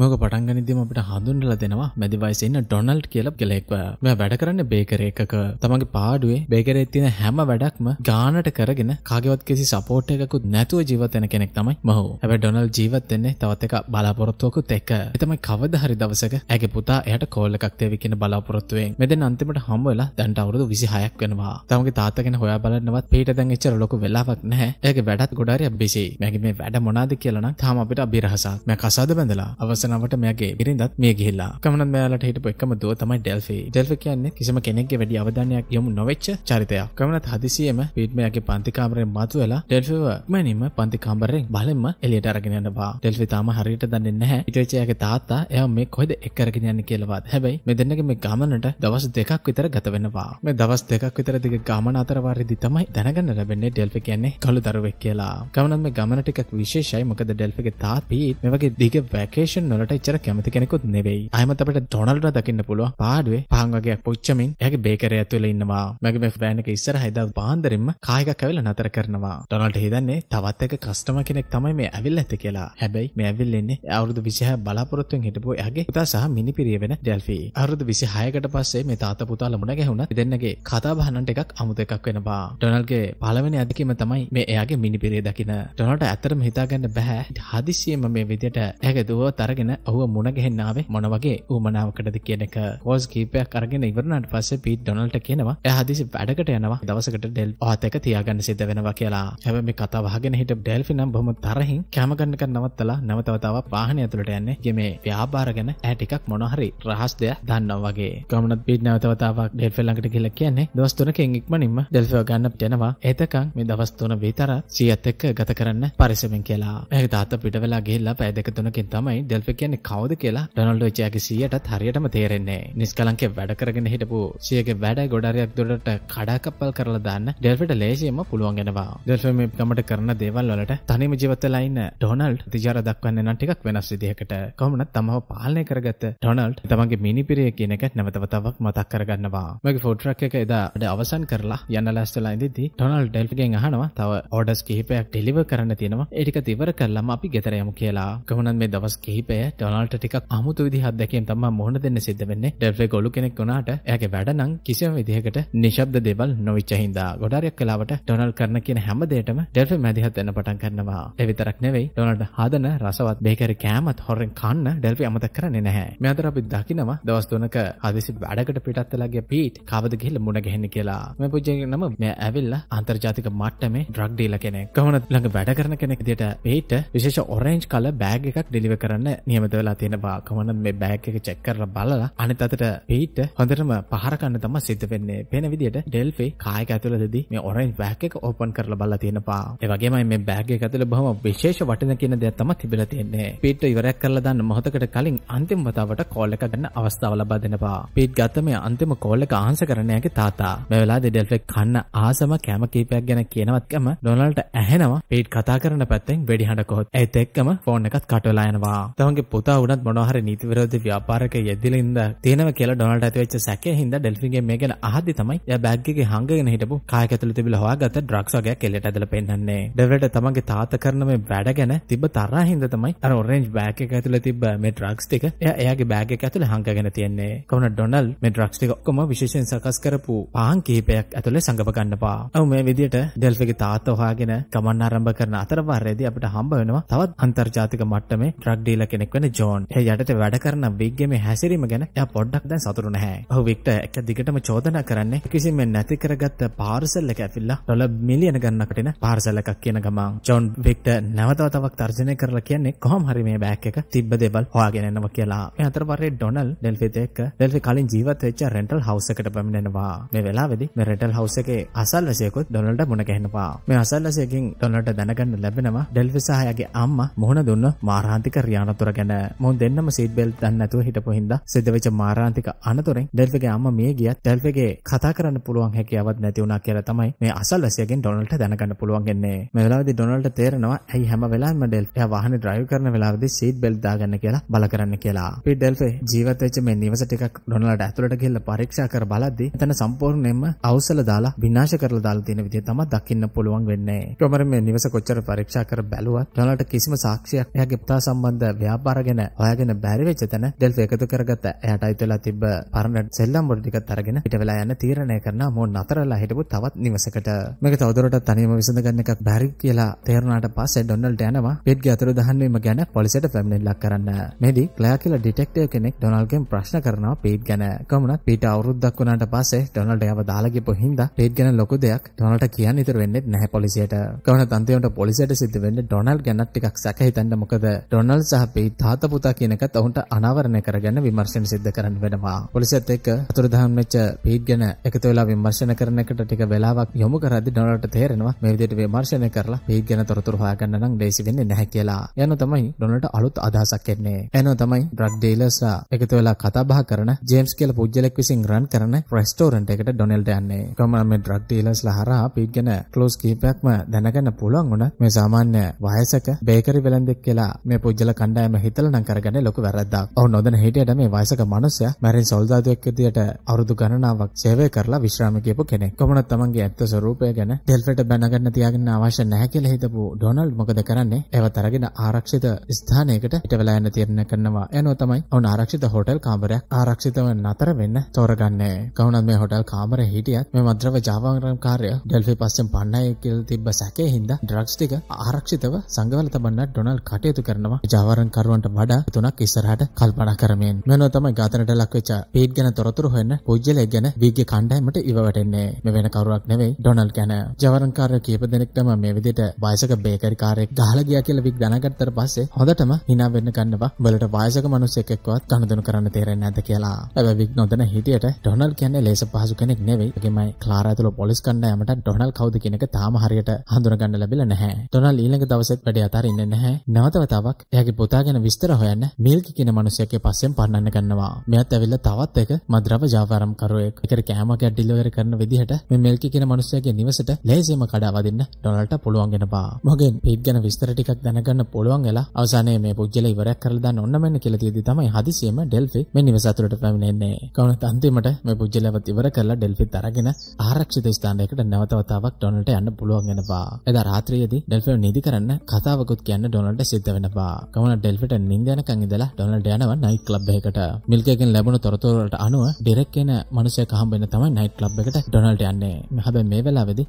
මොක පටන් ගනිදම අපට හඳුන්ල දෙනවා මැදිවයිසන්න ඩොනල්ඩ් කියල කෙලෙක්ව වැඩ කරන්න බේකරේකක තමගේ පාඩුවේ බේකරේ තින හැම වැඩක්ම ගානට කරගෙන කාගවත් කිසි සපෝට් එකකුත් නැතුව ජීවතන කෙනෙක් තමයි මහෝ ඇබ ඩොනල් ජීවත්තෙන්නේ තවත් එක බලාපොරොත්තුවකුත් එක්ක එතමයි කවද හරි දවසක ඇගේ පුතා එයට කෝල්ලකක්තේවි කියෙන බලාපොරොත්තුවෙන් මෙද අන්තිමට හම්බවෙලා දැන්ට අවුරුදු විසිහයක් වෙනවා තමගේ තාතගෙන හොයා බලන්නවත් පිට දැන් එච්චර ලොක වෙලාවක් නැහැ ඇගේ වැඩත් ගොඩාරය බිසි මැගේ මේ වැඩ මොනාද කියලන තාම අපිට අබිරහසක් මැ කසාද බැඳලා අවස ඉස්සනවට මෙයාගේ බිරිඳත් මේ ගිහිල්ලා. කමනත් මෙයාලට හිටපු එකම දුව තමයි ඩෙල්ෆි. ඩෙල්ෆි කියන්නේ කිසිම කෙනෙක්ගේ වැඩි අවධානයක් යොමු නොවෙච්ච චරිතයක්. කමනත් හදිසියෙම පීට් මෙයාගේ පන්ති කාමරයෙන් මතුවලා ඩෙල්ෆිව ඉක්මනින්ම පන්ති කාමරයෙන් බලෙන්ම එළියට අරගෙන යනවා. ඩෙල්ෆි තාම හරියට දන්නේ නැහැ. ඊට පස්සේ එයාගේ තාත්තා එයා මේ කොහෙද එක් අරගෙන යන්නේ කියලාවත්. හැබැයි මේ දෙන්නගේ මේ ගමනට දවස් දෙකක් විතර ගත වෙනවා. මේ දවස් දෙකක් විතර දිග ගමන අතර වාරෙදි තමයි දැනගන්න ලැබෙන්නේ ඩෙල්ෆි කියන්නේ කළු දරුවෙක් කියලා. කමනත් මේ ගමන ටිකක් විශේෂයි. මොකද ඩෙල්ෆිගේ තාත්තා පීට් මේ වගේ දිග වැකේෂන් නොලට එච්චර කැමති කෙනෙකුත් නෙවෙයි. අහමත් අපිට ඩොනල්ඩ්ව දකින්න පුළුවන් පාඩුවේ පහන් වගේ පුච්චමින් එයාගේ බේකරය ඇතුළේ ඉන්නවා. මගේ මේ ෆෑන් එක ඉස්සරහ ඉඳලා පාන්දරින්ම කායික කැවිලා නතර කරනවා. ඩොනල්ඩ් හිතන්නේ තවත් එක කස්ටමර් කෙනෙක් තමයි මේ ඇවිල්ලා ඇත්තේ කියලා. හැබැයි මේ ඇවිල්ලා ඉන්නේ අවුරුදු 26 බලාපොරොත්තුෙන් හිටපු එයාගේ පුතා සහ මිනිපිරිය වෙන ඩෙල්ෆි. අවුරුදු 26කට පස්සේ මේ තාත්තා පුතා ලමුණ ගැහුණා. දෙන්නගේ කතා බහනන්ට එකක් අමුතු එකක් වෙනවා. ඩොනල්ඩ්ගේ පළවෙනි අධිකම තමයි මේ එයාගේ මිනිපිරිය දකින. ඩොනල්ඩ් ඇත්තටම හිතාගන්න බෑ. හදිසියෙම මේ විදියට එයාගේ දුව තරගෙන අරගෙන ඔහුව මුණගහෙන්නාවේ මොනවගේ ඌමනාවකටද කියන එක කෝස් කීපයක් අරගෙන ඉවරණට පස්සේ පීට් ඩොනල්ට කියනවා එයා හදිසි වැඩකට යනවා දවසකට ඩෙල් ඔහත් එක තියාගන්න සිද්ධ වෙනවා කියලා හැබැයි මේ කතාව අහගෙන හිටපු ඩෙල්ෆින් නම් බොහොම තරහින් කැම ගන්නක නවත්තලා නැවතවතාවක් වාහනය ඇතුළට යන්නේ ගෙමේ ව්‍යාපාර ගැන ඇ ටිකක් මොනහරි රහස් දෙයක් දන්නවා වගේ ගමනත් පීට් නැවතවතාවක් ඩෙල්ෆිල්ලඟට ගිහිල්ලා කියන්නේ දවස් තුනකින් ඉක්මනින්ම ඩෙල්ෆිව ගන්න යනවා එතකන් මේ දවස් තුන විතර සීයත් එක්ක ගත කරන්න පරිස්සමෙන් කියලා. ඒක තාත්තා පිට වෙලා ගිහිල්ලා පැය දෙක තුනකින් තමයි ඩෙල්ෆි කියන්නේ කවුද කියලා රොනල්ඩෝ චයාගේ සියයටත් හරියටම තේරෙන්නේ නිස්කලංකේ වැඩ කරගෙන හිටපු සියගේ වැඩ ගොඩාරියක් දුරට කඩාකප්පල් කරලා දාන්න ඩෙල්ෆිට ලේසියෙන්ම පුළුවන් වෙනවා ඩෙල්ෆි මේ ගමට කරන දේවල් වලට තනිම ජීවිත ලයින් ඩොනල්ඩ් තිජාර දක්වන්නේ නම් ටිකක් වෙනස් විදිහකට කොහොමනත් තමව පාලනය කරගත්ත ඩොනල්ඩ් තමන්ගේ මිනිපිරිය කියන එක නැවතවතාවක් මතක් කරගන්නවා මගේ ෆුඩ් ට්‍රක් එක එදා අවසන් කරලා යන්න ලෑස්තිලා ඉඳිද්දී ඩොනල්ඩ් ඩෙල්ෆිගෙන් අහනවා තව ඕඩර්ස් කිහිපයක් ඩෙලිවර් කරන්න තියෙනවා ඒක ඉවර කරලම අපි ගෙදර යමු කියලා කොහොමනම් මේ දවස් කිහිපය ඩොනල්ට ටික් අමුතු විදිහත් දැකීම තම මොහොන දෙන්න සිද්ධ වෙන්නේ ඩෙල්ෆේ ගොලු කෙනෙක් වුණාට එයාගේ වැඩ නම් කිසිම විදිහකට නිශ්ශබ්ද දේවල් නොවිච්ච හින්දා ගොඩාරියක් වෙලාවට ඩොනල්ඩ් කරන කියන හැම දෙයකටම ඩෙල්ෆේ මැදිහත් වෙන්න පටන් ගන්නවා ඒ විතරක් නෙවෙයි ඩොනල්ඩ් හදන රසවත් බේකරි කෑමත් හොරෙන් කන්න ඩෙල්ෆේ අමතක කරන්නේ නැහැ මේ අතර අපි දකිනවා දවස් තුනක හදිසි වැඩකට පිටත් වෙලා ගිය පීට් කවද ගිහිල්ලා මුණ ගැහෙන්නේ කියලා මේ පුජ්‍යගේ නම මෙයා ඇවිල්ලා අන්තර්ජාතික මට්ටමේ ඩ්‍රග් ඩීලර් කෙනෙක් කොහොමද ළඟ වැඩ කරන කෙනෙක් විදියට පීට් විශේෂ ඔරෙන්ජ් කලර් බෑග් එකක් ඩෙලිවර් කරන්න නියමත වෙලා තියෙන බාකමන මේ බෑග් එක චෙක් කරලා බලලා අනිත් අතට පීට් හොඳටම පහර ගන්න තමයි සිද්ධ වෙන්නේ. පේන විදියට ඩෙල්ෆි කායක ඇතුළතදී මේ ඔරෙන්ජ් බෑග් එක ඕපන් කරලා බලලා තියෙනවා. ඒ වගේමයි මේ බෑග් එක ඇතුළේ බොහොම විශේෂ වටින කියන දෙයක් තමයි තිබිලා තියෙන්නේ. පීට් ඉවරයක් කරලා දාන්න මොහොතකට කලින් අන්තිම වතාවට කෝල් එක ගන්න අවස්ථාව ලබා දෙනවා. පීට් ගත්ත මේ අන්තිම කෝල් එක ආන්සර් කරන්න යගේ තාතා. මේ වෙලාවේදී ඩෙල්ෆි කන්න ආසම කැම කීපයක් ගැන කියනවත්කම ඩොනල්ඩ් ඇහෙනවා පීට් කතා කරන පැත්තෙන් වෙඩිහඬ කොහොත්. ඒත් එක්කම ෆෝන් එකත් කටවලා යනවා. තවන් තමන්ගේ පුතා උනත් මොනහරි නීති විරෝධ ව්‍යාපාරක යෙදලා ඉඳලා තියෙනවා කියලා ඩොනල්ඩ් ඇතිවෙච්ච සැකයෙන් හින්දා ඩෙල්ෆින්ගේ මේ ගැන අහද්දි තමයි එයා බෑග් එකේ හංගගෙන හිටපු කායක ඇතුළේ තිබිලා හොයාගත්ත ඩ්‍රග්ස් වගේක් එළියට ඇදලා පෙන්නන්නේ. ඩෙවිඩ් තමන්ගේ තාත්තා කරන මේ වැඩ ගැන තිබ්බ තරහින් හින්දා තමයි අර ඔරෙන්ජ් බෑග් එක ඇතුළේ තිබ්බ මේ ඩ්‍රග්ස් ටික එයා එයාගේ බෑග් එක ඇතුළේ හංගගෙන තියෙන්නේ. කොහොමද ඩොනල්ඩ් මේ ඩ්‍රග්ස් ටික ඔක්කොම විශේෂයෙන් සකස් කරපු පහන් කිහිපයක් ඇතුළේ සංගව ගන්නවා. ඔව් මේ විදිහට ඩෙල්ෆිගේ තාත්තා හොයාගෙන ගමන් ආරම්භ කරන අතරවාරයේදී අපිට හම්බ වෙනවා තවත් අන්තර්ජාතික මට්ටමේ ඩ්‍රග් ඩීලර් කෙනෙක් කෙනෙක් වෙන ජෝන් එය යටතේ වැඩ කරන විග්ගේ මේ හැසිරීම ගැන එයා පොඩ්ඩක් දැන් සතුටු නැහැ. ඔහු වික්ටර් එක දිගටම චෝදනා කරන්නේ කිසිම නැති කරගත්ත පාර්සල් එක ඇවිල්ලා ඩොලර් මිලියන ගන්නකට එන පාර්සල් එකක් කියන ගමන් ජෝන් වික්ටර් නැවතව තවක් තර්ජනය කරලා කියන්නේ කොහොම හරි මේ බෑග් එක තිබ්බ දේවල් හොයාගෙන එනවා කියලා. මේ අතරපාරේ ඩොනල් ඩෙල්ෆිත් එක්ක ඩෙල්ෆි කලින් ජීවත් වෙච්ච රෙන්ටල් හවුස් එකට පැමිණෙනවා. මේ වෙලාවේදී මේ රෙන්ටල් හවුස් එකේ අසල්වැසියෙකුත් ඩොනල්ට මුණ ගැහෙනවා. මේ අසල්වැසියකින් ඩොනල්ට දැනගන්න ලැබෙනවා ඩෙල්ෆි සහයගේ අම්මා මුහුණ දුන්න මාරාන්තික රියානතුර ගැන මුන් දෙන්නම සීට් බෙල්ට් දාන්න නැතුව හිටපු හින්දා සිද්ධ වෙච්ච මාරාන්තික අනතුරෙන් ඩෙල්ෆිගේ අම්මා මිය ගියත් ඩෙල්ෆිගේ කතා කරන්න පුළුවන් හැකියාවක් නැති වුණා කියලා තමයි මේ අසල්වැසියාගෙන් ඩොනල්ඩ්ට දැනගන්න පුළුවන් වෙන්නේ. මේ වෙලාවේදී ඩොනල්ඩ්ට තේරෙනවා ඇයි හැම වෙලාවෙම ඩෙල්ෆියා වාහනේ drive කරන වෙලාවේදී සීට් බෙල්ට් දාගන්න කියලා බල කරන්න කියලා. මේ ඩෙල්ෆි ජීවත් වෙච්ච මේ නිවස ටිකක් ඩොනල්ඩ්ට ඇතුළට ගිහිල්ලා පරීක්ෂා කර බලද්දී එතන සම්පූර්ණයෙන්ම අවසල දාලා විනාශ කරලා දාලා තියෙන විදිය තමයි දකින්න පුළුවන් වෙන්නේ. කොමර මේ නිවස කොච්චර පරීක්ෂා කර බැලුවත් ඩොනල්ඩ්ට කිසිම සාක්ෂියක් එයාගේ පුතා සම්බන්ධ ව්‍යාපාර ගොඩක් බරගෙන හොයාගෙන බැරි වෙච්ච තැන ඩෙල්ෆි එකතු කරගත්ත. එයාට අයිති වෙලා තිබ්බ පරණ සෙල්ලම් බොඩි ටිකත් අරගෙන පිට වෙලා යන්න තීරණය කරනවා මෝන් නතරලා හිටපු තවත් නිවසකට. මේක තවදුරටත් තනියම විසඳගන්න එකක් බැරි කියලා තේරුණාට පස්සේ ඩොනල්ඩ් යනවා පිට්ගේ අතුරු දහන්වීම ගැන පොලිසියට පැමිණිල්ලක් කරන්න. මෙහිදී ක්ලෑ කියලා ඩිටෙක්ටිව් කෙනෙක් ඩොනල්ඩ්ගෙන් ප්‍රශ්න කරනවා පීට් ගැන. කොමුණත් පීට අවුරුද්දක් වුණාට පස්සේ ඩොනල්ඩ් එයාව දාලා ගිහපු හින්දා පීට් ගැන ලොකු දෙයක් ඩොනල්ඩ්ට කියන්න ඉතුරු වෙන්නේ නැහැ පොලිසියට. කොමුණත් අන්තිමට පොලිසියට සිද්ධ වෙන්නේ ඩොනල්ඩ් ගැන ටිකක් සැක හිතන්න මොකද ඩොනල්ඩ් සහ පීට් තාත පුතා කියන එකත් ඔවුන්ට අනාවරණය කරගන්න විමර්ශන සිද්ධ කරන්න වෙනවා. පොලිසියත් එක්ක අතුරුදහන් වෙච්ච පීට් ගැන එකතු වෙලා විමර්ශන කරන එකට ටික වෙලාවක් යොමු කරද්දී ඩොනල්ඩ්ට තේරෙනවා මේ විදිහට විමර්ශනය කරලා පීට් ගැන තොරතුරු හොයාගන්න නම් ලේසි වෙන්නේ නැහැ කියලා. යනවා තමයි ඩොනල්ඩ්ට අලුත් අදහසක් එන්නේ. එනවා තමයි ඩ්‍රග් ඩීලර්ස්ලා එකතු වෙලා කතා බහ කරන ජේම්ස් කියලා පුජ්‍යලෙක් විසින් රන් කරන රෙස්ටෝරන්ට් එකට ඩොනල්ඩ් යන්නේ. කොහොමද මේ ඩ්‍රග් ඩීලර්ස්ලා හරහා පීට් ගැන ක්ලෝස් කිහිපයක්ම දැනගන්න පුළුවන් වුණා. මේ සාමාන්‍ය වයසක බේකරි වෙළඳෙක් කියලා මේ පුජ්‍යල කණ්ඩායම හිතල නම් කරගන්න ලොක වැරද්දක්. ඔහු නොදැන හිටියට මේ වයසක මනුස්සයා මැරෙන සොල්දාදුවෙක් විදියට අවුරුදු ගණනාවක් සේවය කරලා විශ්‍රාම ගියපු කෙනෙක්. කොමුණත් තමන්ගේ ඇත්ත ස්වරූපය ගැන ඩෙල්ෆට බැනගන්න තියාගන්න අවශ්‍ය නැහැ කියලා හිතපු ඩොනල්ඩ් මොකද කරන්නේ? ඒව තරගෙන ආරක්ෂිත ස්ථානයකට පිටවලා යන්න තීරණය කරනවා. එනවා තමයි ඔවුන් ආරක්ෂිත හෝටල් කාමරයක් ආරක්ෂිතව නතර වෙන්න තෝරගන්නේ. කවුණත් මේ හෝටල් කාමරේ හිටියත් මේ මද්‍රව ජාවාරම් කාර්ය ඩෙල්ෆි පස්සෙන් පන්නයි කියලා තිබ්බ සැකේ හින්දා ඩ්‍රග්ස් ටික ආරක්ෂිතව සංගවල තබන්න ඩොනල්ඩ් කටයුතු කරනවා. ජාවාරම් කරුවා දරුවන්ට වඩා තුනක් ඉස්සරහට කල්පනා කරමින් මෙන්න තමයි ඝාතනයට ලක්වෙච්ච පීට් ගැන තොරතුරු හොයන පුජ්‍යලෙක් ගැන විග්ගේ කණ්ඩායමට ඉව වැටෙන්නේ මේ වෙන කවුරක් නෙවෙයි ඩොනල්ඩ් ගැන ජවරන්කාරය කීප දෙනෙක් තමයි මේ විදිහට වයසක බේකරි කාර්යයක් ගහලා ගියා කියලා විග් දැනගත්තට පස්සේ හොඳටම hina වෙන්න ගන්නවා වලට වයසක මිනිස්සෙක් එක්කවත් කනදෙනු කරන්න තේරෙන්නේ නැද්ද කියලා හැබැයි විග් නොදැන හිටියට ඩොනල්ඩ් කියන්නේ ලේස පහසු කෙනෙක් නෙවෙයි ඒකමයි ක්ලාරා ඇතුළු පොලිස් කණ්ඩායමට ඩොනල්ඩ් කවුද කියන එක තාම හරියට හඳුනගන්න ලැබිලා නැහැ ඩොනල්ඩ් ඊළඟ දවසෙත් වැඩේ අතාරින්නේ නැහැ නැවත වතාවක් එයාගේ පුතා ගැන ගැන විස්තර හොයන්න මිල්කි කියන මනුස්සයෙක්ගේ පස්සෙන් පන්නන්න ගන්නවා. මෙයාත් ඇවිල්ලා තවත් එක මද්‍රව ජාවාරම් කරුවෙක්. ඒකට කෑමකයක් ඩිලිවර් කරන විදිහට මේ මිල්කි කියන මනුස්සයාගේ නිවසට ලේසියෙන්ම කඩාවා දෙන්න ඩොනල්ඩ්ට පුළුවන් වෙනවා. මොගෙන් පීට් ගැන විස්තර ටිකක් දැනගන්න පුළුවන් වෙලා අවසානයේ මේ පුජ්‍යල ඉවරයක් කරලා දාන්න ඔන්න මෙන්න කියලා තියදී තමයි හදිසියෙම ඩෙල්ෆි මේ නිවස ඇතුළට පැමිණෙන්නේ. කවුරුත් අන්තිමට මේ පුජ්‍යලවත් ඉවර කරලා ඩෙල්ෆිත් අරගෙන ආරක්ෂිත ස්ථානයකට නැවත වතාවක් ඩොනල්ඩ්ට යන්න පුළුවන් වෙනවා. එදා රාත්‍රියේදී ඩෙල්ෆිව නිදි කරන්න කතාවකුත් කියන්න ඩොනල්ඩ්ට සිද්ධ වෙනවා. ගමන ඩෙල්ෆි අපිට නිින්ද යනකන් ඉඳලා ඩොනල්ඩ් යනවා නයිට් ක්ලබ් එකකට. මිල්ක් එකෙන් ලැබුණු තොරතුරු වලට අනුව ඩිරෙක් කියන මිනිහෙක් හම්බෙන්න තමයි නයිට් ක්ලබ් එකට ඩොනල්ඩ් යන්නේ. හැබැයි මේ වෙලාවේදී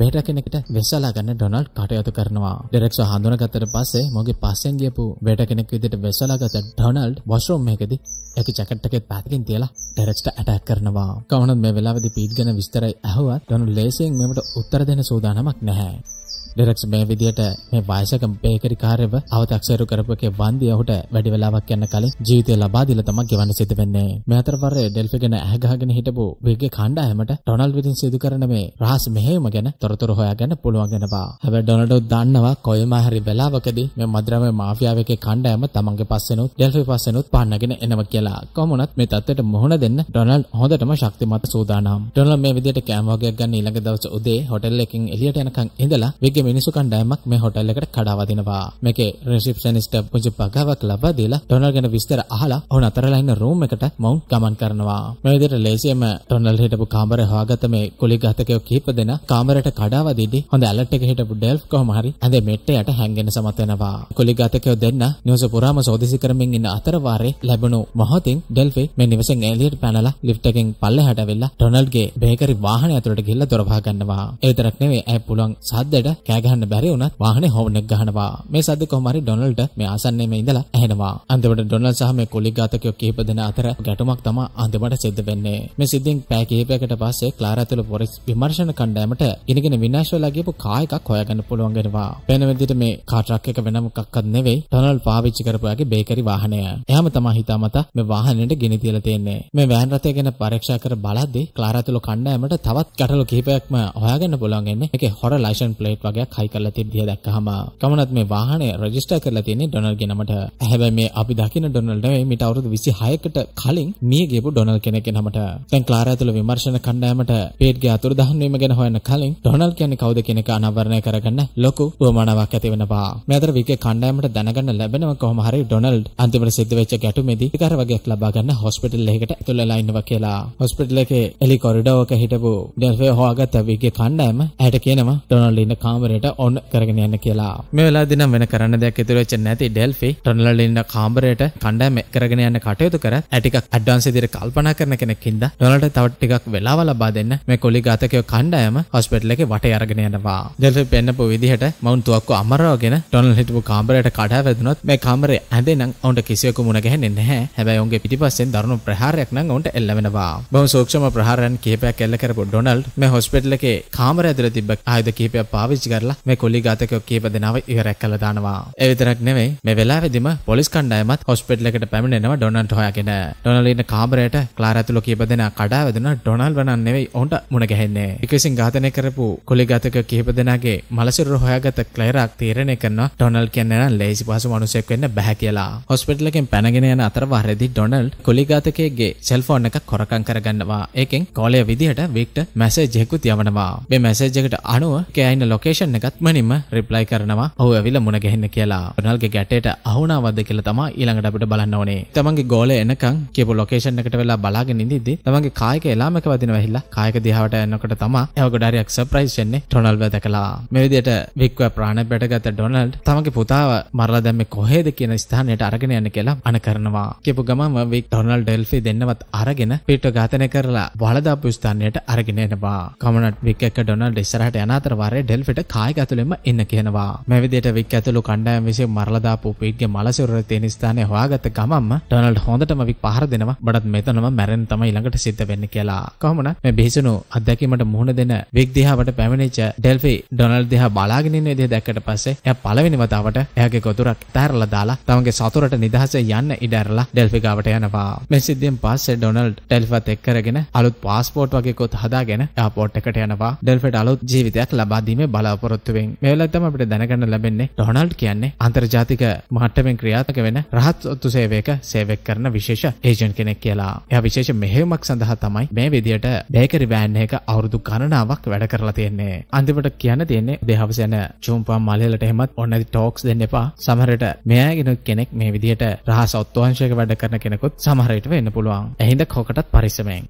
බේට කෙනෙක්ට වෙස්සලා ගන්න ඩොනල්ඩ් කටයුතු කරනවා. ඩිරෙක්ව හඳුනගත්තට පස්සේ මොගේ පස්සෙන් ගියපු බේට කෙනෙක් විදිහට වෙස්සලා ගත ඩොනල්ඩ් වොෂ්රූම් එකේදී ඒක ජැකට් එකේ පැත්තකින් තියලා ඩිරෙක්ට ඇටැක් කරනවා. කවුරුත් මේ වෙලාවේදී පීට් ගැන විස්තර ඇහුවත් ඩොනල්ඩ් ලේසියෙන් මේකට උත්තර දෙන්න සූදානමක් නැහැ. ඩෙරෙක්ස් මේ විදියට මේ වයසක බේකරි කාර්යව අව탁සරු කරපුවකේ වන්දිය ඔහුට වැඩි වෙලාවක් යන කලින් ජීවිතය ලබා දීලා තමයි ගෙවන්න සිද්ධ වෙන්නේ. මේ අතරවරේ ඩෙල්ෆි ගැන ඇහ ගහගෙන හිටපු විගේ කණ්ඩායමට ඩොනල්ඩ් විසින් සිදු කරන මේ රහස් මෙහෙයුම ගැන තොරතුරු හොයාගන්න පුළුවන් වෙනවා. හැබැයි ඩොනල්ඩ් දන්නවා කොයිම හරි වෙලාවකදී මේ මද්‍රව්‍ය මාෆියාව එකේ කණ්ඩායම තමන්ගේ පස්සෙනුත් ඩෙල්ෆි පස්සෙනුත් පන්නගෙන එනවා කියලා. කොහොමනත් මේ තත්ත්වයට මුහුණ දෙන්න ඩොනල්ඩ් හොඳටම ශක්තිමත් සූදානම්. ඩොනල්ඩ් මේ විදියට කැම වගේක් ගන්න ඊළඟ දවස් උදේ හොටෙල් එකකින් එළියට යනකම් ඉඳලා අපිගේ මිනිසු කණ්ඩායමක් මේ හොටල් එකට කඩාවා දෙනවා. මේකේ රිසෙප්ෂනිස්ට් පුංචි පගාවක් ලබා දීලා ඩොනල් ගැන විස්තර අහලා ඔහු නතරලා ඉන්න රූම් එකට මවුන් ගමන් කරනවා. මේ විදිහට ලේසියෙම ඩොනල් හිටපු කාමරේ හොයාගත්ත මේ කුලි ඝාතකයෝ කීප දෙනා කාමරයට කඩාවා දීදී හොඳ ඇලර්ට් එක හිටපු ඩෙල්ෆ් කොහොම හරි ඇඳේ මෙට්ට යට හැංගෙන්න සමත් වෙනවා. කුලි ඝාතකයෝ දෙන්න නිවස පුරාම සෝදිසි කරමින් ඉන්න අතර වාරේ ලැබුණු මොහොතින් ඩෙල්ෆි මේ නිවසෙන් එළියට පැනලා ලිෆ්ට් එකෙන් පල්ලෙහාට වෙලා ඩොනල්ගේ බේකරි වාහනය ඇතුළට ගිහිල්ලා දොර වහා ගන්නවා. ඒ විතරක් නෙවෙයි ඇය පුළුවන් සද්දට කෑ ගහන්න බැරි වුණත් වාහනේ හොර්න් එක ගහනවා. මේ සද්ද කොහොම හරි ඩොනල්ඩ් මේ ආසන්නයේම ඉඳලා ඇහෙනවා. අන්තිමට ඩොනල්ඩ් සහ මේ කොලිග් ඝාතකයෝ කිහිප දෙනා අතර ගැටුමක් තමයි අන්තිමට සිද්ධ වෙන්නේ. මේ සිද්ධින් පැය කිහිපයකට පස්සේ ක්ලාරා ඇතුළු පොලිස් විමර්ශන කණ්ඩායමට ඉනගෙන විනාශ වෙලා ගියපු කා එකක් හොයාගන්න පුළුවන් වෙනවා. වෙන විදිහට මේ කාර් ට්‍රක් එක වෙන මොකක්වත් නෙවෙයි ඩොනල්ඩ් පාවිච්චි කරපු යාගේ බේකරි වාහනය. එයාම තමයි හිතාමතා මේ වාහනේට ගෙන තියලා තියෙන්නේ. මේ වෑන් රථය ගැන පරීක්ෂා කර බලද්දී ක්ලාරා ඇතුළු කණ්ඩායමට තවත් ගැටලු කිහිපයක්ම හොයාගන්න පුළුවන් වෙන්නේ. ඒකේ හොර ලයිසන් ප්ලේට් වගේක් හයි කරලා තියෙන දිහා දැක්කහම ගමනත් මේ වාහනේ රෙජිස්ටර් කරලා තියෙන්නේ ඩොනල්ගේ නමට. හැබැයි මේ අපි දකින ඩොනල්ඩ් නෙවෙයි මිට අවුරුදු 26කට කලින් මිය ගියපු ඩොනල්ඩ් කෙනෙක්ගේ නමට. දැන් ක්ලාරා ඇතුළු විමර්ශන කණ්ඩායමට පේට්ගේ අතුරුදහන් වීම ගැන හොයන කලින් ඩොනල්ඩ් කියන්නේ කවුද කියන එක අනාවරණය කරගන්න ලොකු උවමනාවක් ඇති වෙනවා. මේ අතර විගේ කණ්ඩායමට දැනගන්න ලැබෙනවා කොහොම හරි ඩොනල්ඩ් අන්තිමට සිද්ධ වෙච්ච ගැටුමේදී විකාර වගේක් ලබා ගන්න හොස්පිටල් එකකට ඇතුළු වෙලා ඉන්නවා කියලා. හොස්පිටල් එකේ එලි කොරිඩෝවක හිටපු ඩෙල්ෆේ හොයාගත්ත විගේ කණ්ඩායම ඇයට කියනවා ඩොනල්ඩ් ඉන්න කාමරයට ඔන්න කරගෙන යන්න කියලා. මේ වෙලාවේදී නම් වෙන කරන්න දෙයක් ඉතුරු වෙච්ච නැති ඩෙල්ෆි ටොනල්ල ඉන්න කාමරයට කණ්ඩායම කරගෙන යන්න කටයුතු කර ටිකක් ඇඩ්වාන්ස් විදිහට කල්පනා කරන කෙනෙක් හින්දා ඩොනල්ට තව ටිකක් වෙලාව ලබා දෙන්න මේ කොලි ඝාතකයෝ කණ්ඩායම හොස්පිටල් එකේ වටේ අරගෙන යනවා. ඩෙල්ෆි පෙන්නපු විදිහට මවුන් තුවක්කු අමරවගෙන ටොනල් හිටපු කාමරයට කඩා වැදුනොත් මේ කාමරේ ඇඳෙනම් ඔවුන්ට කිසිවෙකු මුණ ගැහෙන්නේ නැහැ. හැබැයි ඔවුන්ගේ පිටිපස්සෙන් දරුණු ප්‍රහාරයක් නම් ඔවුන්ට එල්ල වෙනවා. බොහොම සූක්ෂම ප්‍රහාරයන් කිහිපයක් එල්ල කරපු ඩොනල්ඩ් මේ හොස්පිටල් එකේ කාමරය ඇතුළේ තිබ්බ ආයුධ කිහිපයක් පාවිච්චි පාවිච්චි කරලා මේ කොල්ලි ඝාතකයෝ කීප දෙනාව ඉවරයක් කළා දානවා. ඒ විතරක් නෙමෙයි මේ වෙලාවේදීම පොලිස් කණ්ඩායමත් හොස්පිටල් එකට පැමිණෙනවා ඩොනල්ඩ් හොයාගෙන. ඩොනල්ඩ් ඉන්න කාමරයට ක්ලාරා ඇතුළු කීප දෙනා කඩා වැදුනා ඩොනල්ඩ් වනන් නෙවෙයි ඔහුට මුණ ගැහෙන්නේ. ඒක විසින් ඝාතනය කරපු කොල්ලි ඝාතකයෝ කීප දෙනාගේ මලසිරුර හොයාගත ක්ලෙරාක් තීරණය කරනවා ඩොනල්ඩ් කියන්නේ නම් ලේසි පහසු මිනිසෙක් වෙන්න බෑ කියලා. හොස්පිටල් එකෙන් පැනගෙන යන අතර වාරදී ඩොනල්ඩ් කොල්ලි ඝාතකයේගේ සෙල්ෆෝන් එක හොරකම් කරගන්නවා. ඒකෙන් කෝලය විදිහට වික්ටර් මැසේජ් එකකුත් යවනවා. මේ මැසේජ් එකට අනුව කෑයින ලොකේෂන් කොෂන් එකත් මනින්ම රිප්ලයි කරනවා ඔහු ඇවිල්ලා මුණ ගැහෙන්න කියලා. රොනල්ගේ ගැටේට අහුණාවද කියලා තමයි ඊළඟට අපිට බලන්න ඕනේ. තමන්ගේ ගෝලය එනකන් කියපු ලොකේෂන් එකට වෙලා බලාගෙන ඉඳිද්දි තමන්ගේ කායික එලාමක වදින වැහිලා කායික දිහාවට යනකොට තමයි එයා ගොඩාරියක් සර්ප්‍රයිස් වෙන්නේ රොනල්ව දැකලා. මේ විදිහට වික්ව ප්‍රාණ බැටගත් ඩොනල්ඩ් තමන්ගේ පුතාව මරලා දැම්මේ කොහෙද කියන ස්ථානයට අරගෙන යන්න කියලා අන කරනවා. කියපු ගමම වික් රොනල්ඩ් ඩෙල්ෆි දෙන්නවත් අරගෙන පිටව ඝාතනය කරලා වලදාපු ස්ථානයට අරගෙන එනවා. කමනට් වික් එක ඩොනල්ඩ් ඉස්සරහට යන අතර වාරේ ඩෙල්ෆිට කායක ඇතුළෙම එන්න කියනවා. මේ විදිහට වික් ඇතුළු කණ්ඩායම් විසින් මරලා දාපු පීට්ගේ මලසිරුර තියෙන ස්ථානය හොයාගත්ත ගමන්ම ඩොනල්ඩ් හොඳටම වික් පහර දෙනවා. බඩත් මෙතනම මැරෙන්න තමයි ඊළඟට සිද්ධ වෙන්නේ කියලා. කොහොම නත් මේ බිහිසුණු අත්දැකීමට මුහුණ දෙන වික් දිහාවට පැමිණිච්ච ඩෙල්ෆි ඩොනල්ඩ් දිහා බලාගෙන ඉන්න විදිහ දැක්කට පස්සේ එයා පළවෙනි වතාවට එයාගේ ගොදුරක් තැරලා දාලා තමන්ගේ සතුරට නිදහස යන්න ඉඩ ඇරලා ඩෙල්ෆි ගාවට යනවා. මේ සිද්ධියෙන් පස්සේ ඩොනල්ඩ් ඩෙල්ෆිත් එක්කරගෙන අලුත් පාස්පෝර්ට් වගේ කොත් හදාගෙන එයාපෝට් එකට යනවා. ඩෙල්ෆිට අලුත් ජීවිතයක් ලබා දීමේ බලා බලාපොරොත්තුවෙන් මේ වෙලාවේ තමයි අපිට දැනගන්න ලැබෙන්නේ ඩොනල්ඩ් කියන්නේ අන්තර්ජාතික මට්ටමින් ක්‍රියාත්මක වෙන රහත් ඔත්තු සේවයක සේවය කරන විශේෂ ඒජන්ට් කෙනෙක් කියලා. එයා විශේෂ මෙහෙයුමක් සඳහා තමයි මේ විදියට බේකරි වෑන් එක අවුරුදු ගණනාවක් වැඩ කරලා තියෙන්නේ. අන්තිමට කියන්න තියෙන්නේ දෙහවස යන චුම්පා මලයලට එහෙමත් ඔන්න ඇති ටෝක්ස් දෙන්න එපා. සමහරට මෙයාගෙන කෙනෙක් මේ විදියට රහස ඔත්තුවංශයක වැඩ කරන කෙනෙකුත් සමහරට වෙන්න පුළුවන්. එහිඳ කොකටත් පරිස්සමෙන්